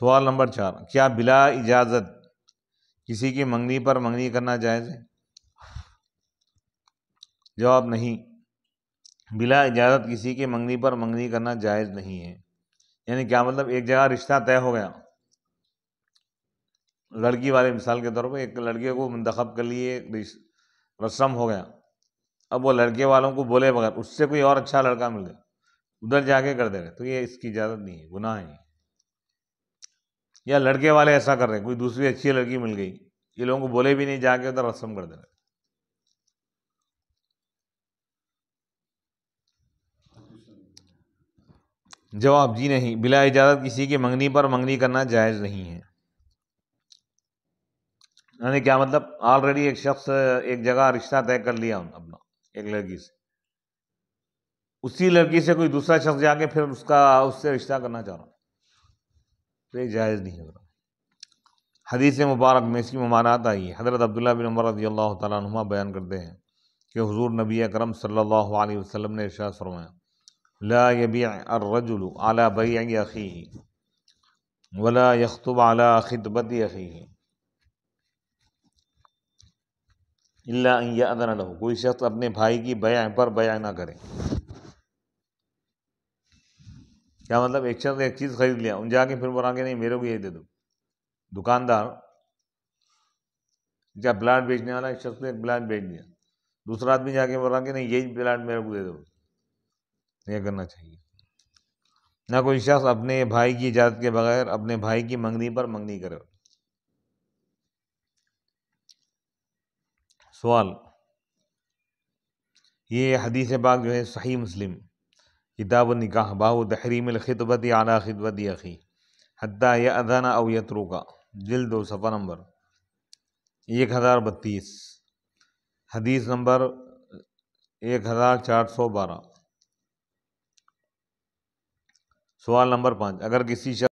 سوال نمبر چار کیا بلا اجازت کسی کی منگنی پر منگنی کرنا جائز ہے جواب نہیں بلا اجازت کسی کی منگنی پر منگنی کرنا جائز نہیں ہے یعنی کیا مطلب ایک جگہ رشتہ طے ہو گیا لڑکی والے مثال کے طور پر ایک لڑکے کو منتخب کر لیے رسم ہو گیا اب وہ لڑکے والوں کو بولے بغیر اس سے کوئی اور اچھا لڑکا مل گیا ادھر جا کے کر دے گا تو یہ اس کی اجازت نہیں ہے گناہ ہے یا لڑکے والے ایسا کر رہے ہیں کوئی دوسری اچھی لڑکی مل گئی یہ لوگوں کو بولے بھی نہیں جا کے ادھر رسم کر دے رہے جواب جی نہیں بلا اجازت کسی کی منگنی پر منگنی کرنا جائز نہیں ہے یعنی کیا مطلب آلریڈی ایک شخص ایک جگہ رشتہ طے کر لیا اپنا ایک لڑکی سے اسی لڑکی سے کوئی دوسرا شخص جا کے پھر اس کا اس سے رشتہ کرنا چاہ رہا ہوں یہ جائز نہیں ہو رہا حدیث مبارک میں اس کی ممانعت آئی حضرت عبداللہ بن عمر رضی اللہ تعالیٰ عنہ بیان کرتے ہیں کہ حضور نبی اکرم صلی اللہ علیہ وسلم نے ارشاد فرمایا لا الرجل علی على ولا اللہ کوئی شخص اپنے بھائی کی بیع پر بیع نہ کرے کیا مطلب ایک شخص ایک چیز خرید لیا ان جا کے پھر بول کے نہیں میرے کو یہ دے دو دکاندار کیا بلاٹ بیچنے والا ایک شخص نے ایک بلاٹ بیچ دیا دوسرا آدمی جا کے بولاں کے نہیں یہی بلاٹ میرے کو دے دو یہ کرنا چاہیے نہ کوئی شخص اپنے بھائی کی اجازت کے بغیر اپنے بھائی کی منگنی پر منگنی کرے سوال یہ حدیث پاک جو ہے صحیح مسلم کتاب و نکاح باہ و تحریم الخطبت اعلیٰ خطبت عقی حتیٰ یا اذن او یترو کا جلد و صفحہ نمبر ایک ہزار بتیس حدیث نمبر ایک ہزار چار سو بارہ سوال نمبر پانچ اگر کسی شخص